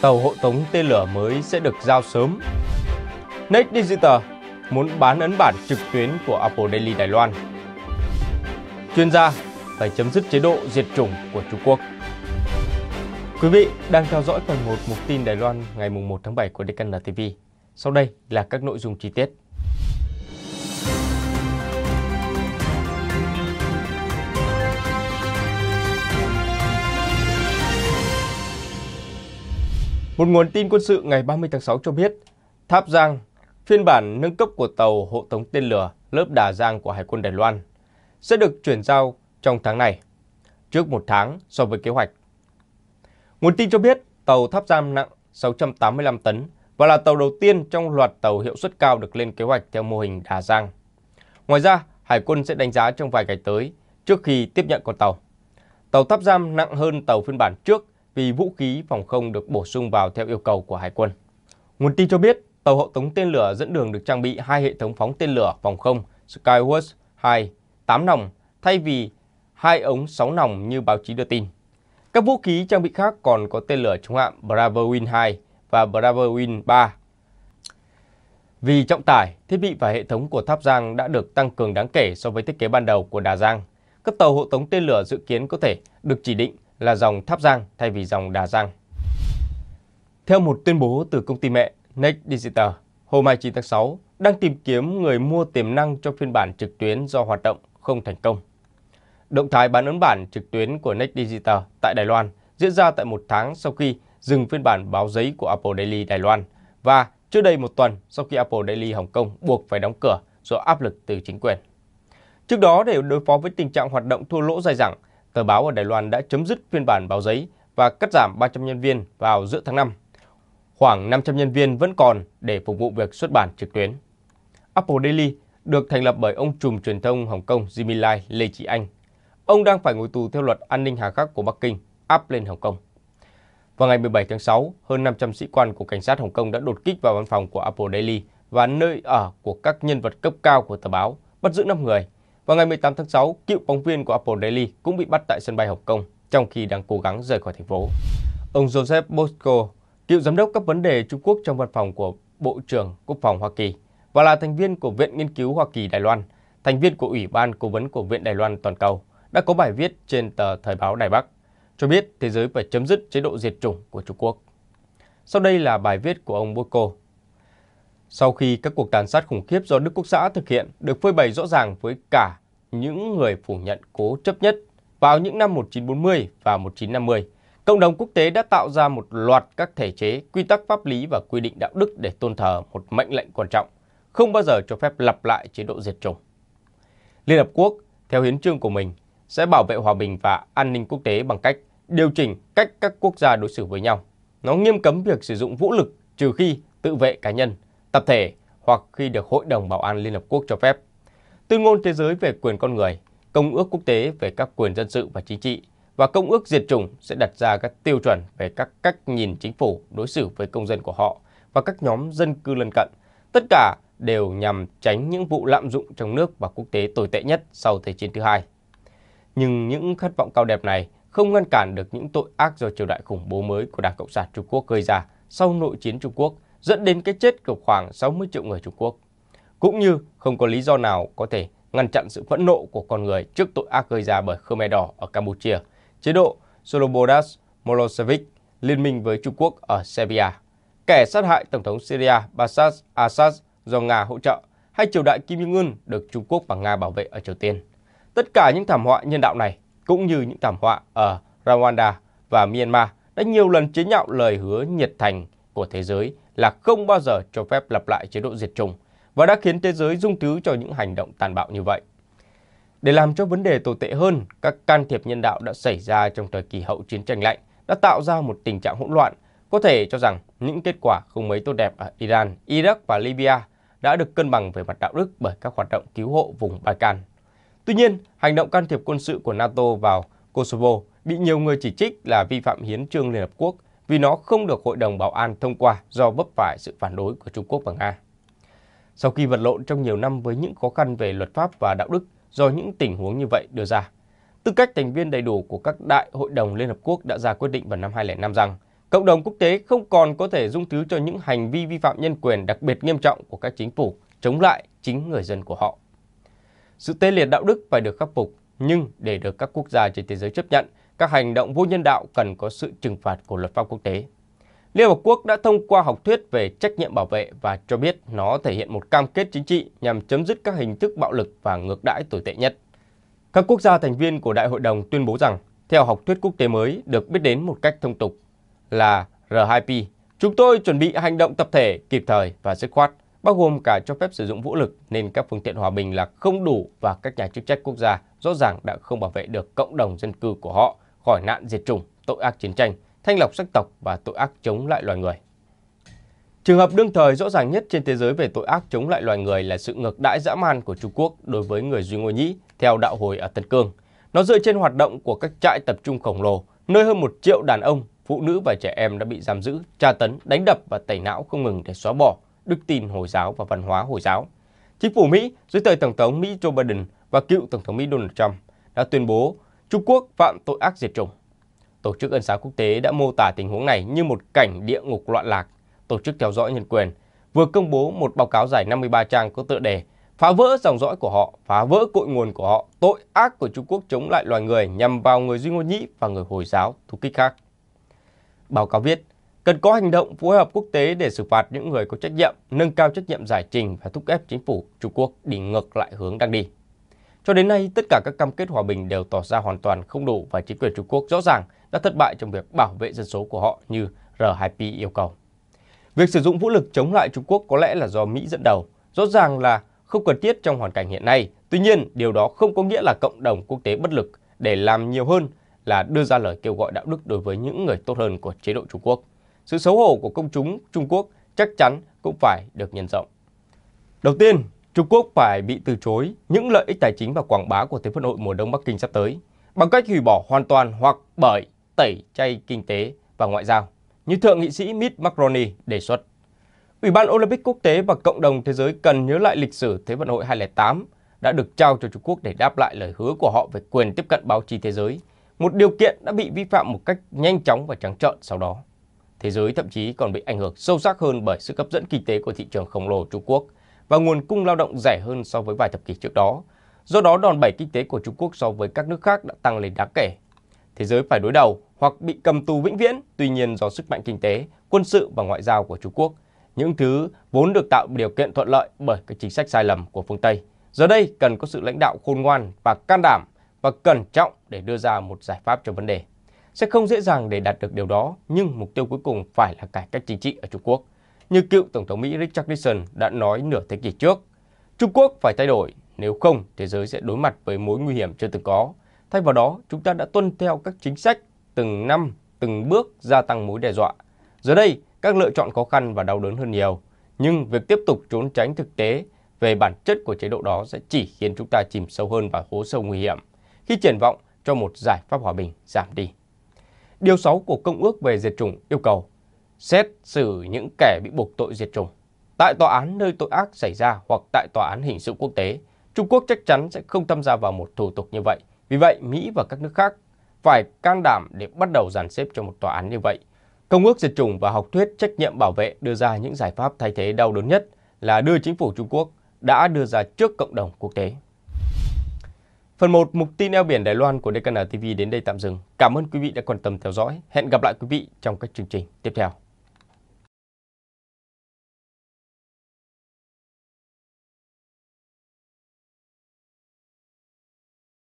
tàu hộ tống tên lửa mới sẽ được giao sớm. Next Digital muốn bán ấn bản trực tuyến của Apple Daily Đài Loan. Chuyên gia phải chấm dứt chế độ diệt chủng của Trung Quốc. Quý vị đang theo dõi phần 1 mục tin Đài Loan ngày 1 tháng 7 của DKN TV. Sau đây là các nội dung chi tiết. Một nguồn tin quân sự ngày 30 tháng 6 cho biết, Tháp Giang, phiên bản nâng cấp của tàu hộ tống tên lửa lớp Đà Giang của Hải quân Đài Loan, sẽ được chuyển giao trong tháng này, trước một tháng so với kế hoạch. Nguồn tin cho biết, tàu Tháp Giang nặng 685 tấn và là tàu đầu tiên trong loạt tàu hiệu suất cao được lên kế hoạch theo mô hình Đà Giang. Ngoài ra, Hải quân sẽ đánh giá trong vài ngày tới trước khi tiếp nhận con tàu. Tàu Tháp Giang nặng hơn tàu phiên bản trước vì vũ khí phòng không được bổ sung vào theo yêu cầu của Hải quân. Nguồn tin cho biết, tàu hộ tống tên lửa dẫn đường được trang bị hai hệ thống phóng tên lửa phòng không Skywards 2 8 nòng thay vì hai ống 6 nòng như báo chí đưa tin. Các vũ khí trang bị khác còn có tên lửa chống hạm Bravo Win 2 và Bravo Win 3. Vì trọng tải, thiết bị và hệ thống của tháp Giang đã được tăng cường đáng kể so với thiết kế ban đầu của Đà Giang. Các tàu hộ tống tên lửa dự kiến có thể được chỉ định là dòng Tháp Giang thay vì dòng Đà Giang. Theo một tuyên bố từ công ty mẹ Next Digital, hôm 29 tháng 6 đang tìm kiếm người mua tiềm năng cho phiên bản trực tuyến do hoạt động không thành công. Động thái bán ấn bản trực tuyến của Next Digital tại Đài Loan diễn ra tại một tháng sau khi dừng phiên bản báo giấy của Apple Daily Đài Loan và chưa đầy một tuần sau khi Apple Daily Hồng Kông buộc phải đóng cửa do áp lực từ chính quyền. Trước đó, để đối phó với tình trạng hoạt động thua lỗ dài dẳng, tờ báo ở Đài Loan đã chấm dứt phiên bản báo giấy và cắt giảm 300 nhân viên vào giữa tháng 5. Khoảng 500 nhân viên vẫn còn để phục vụ việc xuất bản trực tuyến. Apple Daily được thành lập bởi ông trùm truyền thông Hồng Kông Jimmy Lai Lê Chỉ Anh. Ông đang phải ngồi tù theo luật an ninh hà khắc của Bắc Kinh áp lên Hồng Kông. Vào ngày 17 tháng 6, hơn 500 sĩ quan của cảnh sát Hồng Kông đã đột kích vào văn phòng của Apple Daily và nơi ở của các nhân vật cấp cao của tờ báo, bắt giữ 5 người vào ngày 18 tháng 6, cựu phóng viên của Apple Daily cũng bị bắt tại sân bay Hồng Kông trong khi đang cố gắng rời khỏi thành phố. Ông Joseph Bosco, cựu giám đốc các vấn đề Trung Quốc trong văn phòng của Bộ trưởng Quốc phòng Hoa Kỳ và là thành viên của Viện Nghiên cứu Hoa Kỳ Đài Loan, thành viên của Ủy ban Cố vấn của Viện Đài Loan Toàn cầu, đã có bài viết trên tờ Thời báo Đài Bắc, cho biết thế giới phải chấm dứt chế độ diệt chủng của Trung Quốc. Sau đây là bài viết của ông Bosco sau khi các cuộc tàn sát khủng khiếp do Đức Quốc xã thực hiện được phơi bày rõ ràng với cả những người phủ nhận cố chấp nhất vào những năm 1940 và 1950, cộng đồng quốc tế đã tạo ra một loạt các thể chế, quy tắc pháp lý và quy định đạo đức để tôn thờ một mệnh lệnh quan trọng, không bao giờ cho phép lặp lại chế độ diệt chủng. Liên Hợp Quốc, theo hiến trương của mình, sẽ bảo vệ hòa bình và an ninh quốc tế bằng cách điều chỉnh cách các quốc gia đối xử với nhau. Nó nghiêm cấm việc sử dụng vũ lực trừ khi tự vệ cá nhân – tập thể hoặc khi được Hội đồng Bảo an Liên Hợp Quốc cho phép. Tuyên ngôn thế giới về quyền con người, Công ước quốc tế về các quyền dân sự và chính trị và Công ước diệt chủng sẽ đặt ra các tiêu chuẩn về các cách nhìn chính phủ đối xử với công dân của họ và các nhóm dân cư lân cận. Tất cả đều nhằm tránh những vụ lạm dụng trong nước và quốc tế tồi tệ nhất sau Thế chiến thứ hai. Nhưng những khát vọng cao đẹp này không ngăn cản được những tội ác do triều đại khủng bố mới của Đảng Cộng sản Trung Quốc gây ra sau nội chiến Trung Quốc dẫn đến cái chết của khoảng 60 triệu người Trung Quốc. Cũng như không có lý do nào có thể ngăn chặn sự phẫn nộ của con người trước tội ác gây ra bởi Khmer Đỏ ở Campuchia, chế độ Slobodas Milosevic liên minh với Trung Quốc ở Serbia, kẻ sát hại Tổng thống Syria Bashar Assad do Nga hỗ trợ, hay triều đại Kim Jong-un được Trung Quốc và Nga bảo vệ ở Triều Tiên. Tất cả những thảm họa nhân đạo này, cũng như những thảm họa ở Rwanda và Myanmar, đã nhiều lần chế nhạo lời hứa nhiệt thành của thế giới là không bao giờ cho phép lặp lại chế độ diệt chủng và đã khiến thế giới dung thứ cho những hành động tàn bạo như vậy. Để làm cho vấn đề tồi tệ hơn, các can thiệp nhân đạo đã xảy ra trong thời kỳ hậu chiến tranh lạnh đã tạo ra một tình trạng hỗn loạn. Có thể cho rằng những kết quả không mấy tốt đẹp ở Iran, Iraq và Libya đã được cân bằng về mặt đạo đức bởi các hoạt động cứu hộ vùng Balkan. Tuy nhiên, hành động can thiệp quân sự của NATO vào Kosovo bị nhiều người chỉ trích là vi phạm hiến trương Liên Hợp Quốc vì nó không được Hội đồng Bảo an thông qua do vấp phải sự phản đối của Trung Quốc và Nga. Sau khi vật lộn trong nhiều năm với những khó khăn về luật pháp và đạo đức do những tình huống như vậy đưa ra, tư cách thành viên đầy đủ của các đại hội đồng Liên Hợp Quốc đã ra quyết định vào năm 2005 rằng cộng đồng quốc tế không còn có thể dung thứ cho những hành vi vi phạm nhân quyền đặc biệt nghiêm trọng của các chính phủ chống lại chính người dân của họ. Sự tê liệt đạo đức phải được khắc phục, nhưng để được các quốc gia trên thế giới chấp nhận các hành động vô nhân đạo cần có sự trừng phạt của luật pháp quốc tế. Liên Hợp Quốc đã thông qua học thuyết về trách nhiệm bảo vệ và cho biết nó thể hiện một cam kết chính trị nhằm chấm dứt các hình thức bạo lực và ngược đãi tồi tệ nhất. Các quốc gia thành viên của Đại hội đồng tuyên bố rằng, theo học thuyết quốc tế mới được biết đến một cách thông tục là R2P, chúng tôi chuẩn bị hành động tập thể kịp thời và dứt khoát, bao gồm cả cho phép sử dụng vũ lực nên các phương tiện hòa bình là không đủ và các nhà chức trách quốc gia rõ ràng đã không bảo vệ được cộng đồng dân cư của họ khỏi nạn diệt chủng, tội ác chiến tranh, thanh lọc sắc tộc và tội ác chống lại loài người. Trường hợp đương thời rõ ràng nhất trên thế giới về tội ác chống lại loài người là sự ngược đãi dã man của Trung Quốc đối với người Duy Ngô Nhĩ theo đạo hồi ở Tân Cương. Nó dựa trên hoạt động của các trại tập trung khổng lồ, nơi hơn một triệu đàn ông, phụ nữ và trẻ em đã bị giam giữ, tra tấn, đánh đập và tẩy não không ngừng để xóa bỏ đức tin Hồi giáo và văn hóa Hồi giáo. Chính phủ Mỹ dưới thời Tổng thống Mỹ Joe Biden và cựu Tổng thống Mỹ Donald Trump đã tuyên bố Trung Quốc phạm tội ác diệt chủng. Tổ chức Ân xá Quốc tế đã mô tả tình huống này như một cảnh địa ngục loạn lạc. Tổ chức theo dõi nhân quyền vừa công bố một báo cáo dài 53 trang có tựa đề phá vỡ dòng dõi của họ, phá vỡ cội nguồn của họ, tội ác của Trung Quốc chống lại loài người nhằm vào người Duy Ngô Nhĩ và người Hồi giáo thú kích khác. Báo cáo viết, cần có hành động phối hợp quốc tế để xử phạt những người có trách nhiệm, nâng cao trách nhiệm giải trình và thúc ép chính phủ Trung Quốc đi ngược lại hướng đang đi. Cho đến nay, tất cả các cam kết hòa bình đều tỏ ra hoàn toàn không đủ và chính quyền Trung Quốc rõ ràng đã thất bại trong việc bảo vệ dân số của họ như R2P yêu cầu. Việc sử dụng vũ lực chống lại Trung Quốc có lẽ là do Mỹ dẫn đầu, rõ ràng là không cần thiết trong hoàn cảnh hiện nay. Tuy nhiên, điều đó không có nghĩa là cộng đồng quốc tế bất lực để làm nhiều hơn là đưa ra lời kêu gọi đạo đức đối với những người tốt hơn của chế độ Trung Quốc. Sự xấu hổ của công chúng Trung Quốc chắc chắn cũng phải được nhân rộng. Đầu tiên, Trung Quốc phải bị từ chối những lợi ích tài chính và quảng bá của Thế vận hội mùa đông Bắc Kinh sắp tới bằng cách hủy bỏ hoàn toàn hoặc bởi tẩy chay kinh tế và ngoại giao, như Thượng nghị sĩ Mitt Mulroney đề xuất. Ủy ban Olympic quốc tế và cộng đồng thế giới cần nhớ lại lịch sử Thế vận hội 2008 đã được trao cho Trung Quốc để đáp lại lời hứa của họ về quyền tiếp cận báo chí thế giới, một điều kiện đã bị vi phạm một cách nhanh chóng và trắng trợn sau đó. Thế giới thậm chí còn bị ảnh hưởng sâu sắc hơn bởi sự hấp dẫn kinh tế của thị trường khổng lồ Trung Quốc – và nguồn cung lao động rẻ hơn so với vài thập kỷ trước đó. Do đó, đòn bẩy kinh tế của Trung Quốc so với các nước khác đã tăng lên đáng kể. Thế giới phải đối đầu hoặc bị cầm tù vĩnh viễn, tuy nhiên do sức mạnh kinh tế, quân sự và ngoại giao của Trung Quốc, những thứ vốn được tạo điều kiện thuận lợi bởi các chính sách sai lầm của phương Tây. Giờ đây cần có sự lãnh đạo khôn ngoan và can đảm và cẩn trọng để đưa ra một giải pháp cho vấn đề. Sẽ không dễ dàng để đạt được điều đó, nhưng mục tiêu cuối cùng phải là cải cách chính trị ở Trung Quốc như cựu Tổng thống Mỹ Richard Nixon đã nói nửa thế kỷ trước. Trung Quốc phải thay đổi, nếu không thế giới sẽ đối mặt với mối nguy hiểm chưa từng có. Thay vào đó, chúng ta đã tuân theo các chính sách từng năm, từng bước gia tăng mối đe dọa. Giờ đây, các lựa chọn khó khăn và đau đớn hơn nhiều. Nhưng việc tiếp tục trốn tránh thực tế về bản chất của chế độ đó sẽ chỉ khiến chúng ta chìm sâu hơn vào hố sâu nguy hiểm, khi triển vọng cho một giải pháp hòa bình giảm đi. Điều 6 của Công ước về diệt chủng yêu cầu xét xử những kẻ bị buộc tội diệt chủng tại tòa án nơi tội ác xảy ra hoặc tại tòa án hình sự quốc tế. Trung Quốc chắc chắn sẽ không tham gia vào một thủ tục như vậy. Vì vậy, Mỹ và các nước khác phải can đảm để bắt đầu dàn xếp cho một tòa án như vậy. Công ước diệt chủng và học thuyết trách nhiệm bảo vệ đưa ra những giải pháp thay thế đau đớn nhất là đưa chính phủ Trung Quốc đã đưa ra trước cộng đồng quốc tế. Phần 1 mục tin eo biển Đài Loan của DKN TV đến đây tạm dừng. Cảm ơn quý vị đã quan tâm theo dõi. Hẹn gặp lại quý vị trong các chương trình tiếp theo.